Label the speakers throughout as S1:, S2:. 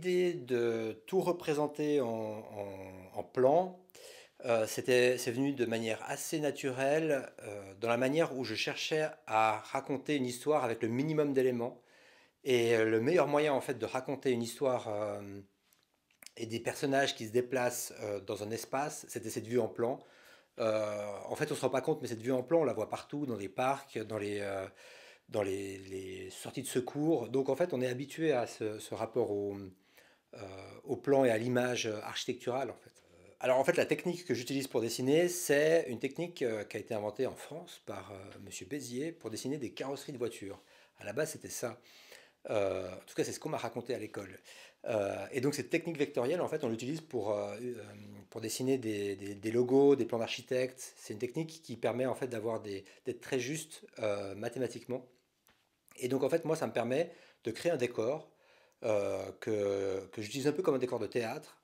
S1: l'idée de tout représenter en, plan, euh, c'est venu de manière assez naturelle, euh, dans la manière où je cherchais à raconter une histoire avec le minimum d'éléments. Et euh, le meilleur moyen en fait de raconter une histoire euh, et des personnages qui se déplacent dans un espace, c'était cette vue en plan. en fait, on se rend pas compte, mais cette vue en plan, on la voit partout, dans les parcs, dans les dans les, sorties de secours. Donc en fait, on est habitué à ce, ce rapport au, euh, au plan et à l'image architecturale en fait. Euh, alors en fait la technique que j'utilise pour dessiner, c'est une technique euh, qui a été inventée en France par Monsieur Bézier pour dessiner des carrosseries de voitures. À la base c'était ça. en tout cas, c'est ce qu'on m'a raconté à l'école. et donc, cette technique vectorielle, en fait, on l'utilise pour, pour dessiner des, des, logos, des plans d'architectes. C'est une technique qui permet, en fait, d'avoir d'être très juste mathématiquement. Et donc, en fait, moi, ça me permet de créer un décor euh, que, que j'utilise un peu comme un décor de théâtre.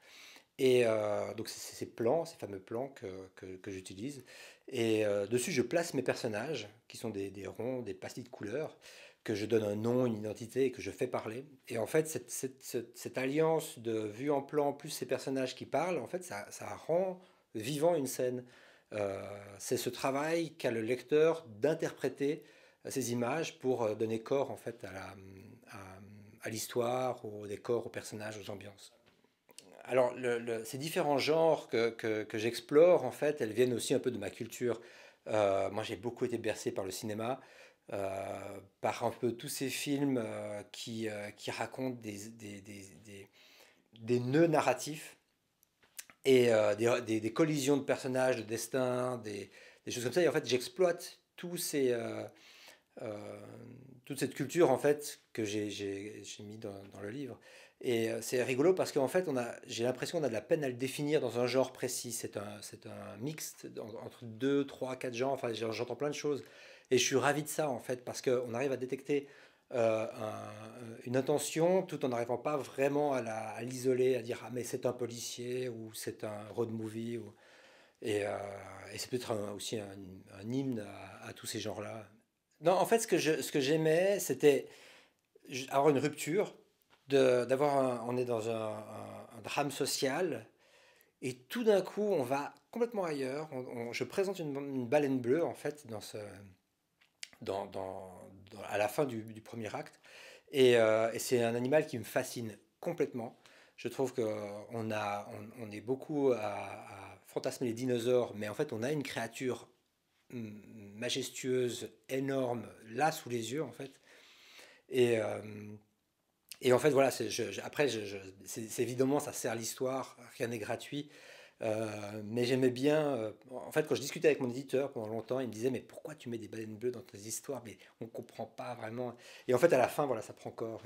S1: Et euh, donc, c'est ces plans, ces fameux plans que, j'utilise. Et euh, dessus, je place mes personnages, qui sont des, ronds, des pastilles de couleurs, que je donne un nom, une identité, et que je fais parler. Et en fait, cette, cette, alliance de vue en plan plus ces personnages qui parlent, en fait, ça, ça rend vivant une scène. c'est ce travail qu'a le lecteur d'interpréter ces images pour donner corps en fait à la, à l'histoire, au décor, aux personnages, aux ambiances. Alors, ces différents genres que, que, j'explore, en fait, elles viennent aussi un peu de ma culture. Euh, moi, j'ai beaucoup été bercé par le cinéma, euh, par un peu tous ces films euh, qui, qui, racontent des, des, des, des nœuds narratifs et des, collisions de personnages, de destins, des, choses comme ça. Et en fait, j'exploite tous ces toute cette culture en fait que j'ai mis dans, le livre. Et euh, c'est rigolo parce qu'en fait, on a, j'ai l'impression qu'on a de la peine à le définir dans un genre précis. C'est un, c'est un mixte entre deux, trois, quatre genres. Enfin, j'entends plein de choses. Et je suis ravi de ça en fait parce qu'on arrive à détecter euh, euh, une intention tout en n'arrivant pas vraiment à, l'isoler, à, dire ah mais c'est un policier ou c'est un road movie. Et, c'est peut-être aussi un, hymne à, à tous ces genres-là. Non, en fait, ce que, je, ce que j'aimais, c'était avoir une rupture, de, d'avoir on est dans un, un, drame social, et tout d'un coup, on va complètement ailleurs. je présente une, une, baleine bleue, en fait, dans ce, dans, dans, à la fin du, du premier acte. Euh, et, c'est un animal qui me fascine complètement. Je trouve qu'on on, on est beaucoup à, à fantasmer les dinosaures, mais en fait, on a une créature majestueuse, énorme, là sous les yeux en fait. Et, euh, et en fait, voilà, je, après, c'est, évidemment, ça sert l'histoire, rien n'est gratuit. Euh, mais j'aimais bien, euh, en fait, quand je discutais avec mon éditeur pendant longtemps, il me disait Mais pourquoi tu mets des baleines bleues dans tes histoires Mais on comprend pas vraiment. Et en fait, à la fin, voilà, ça prend corps.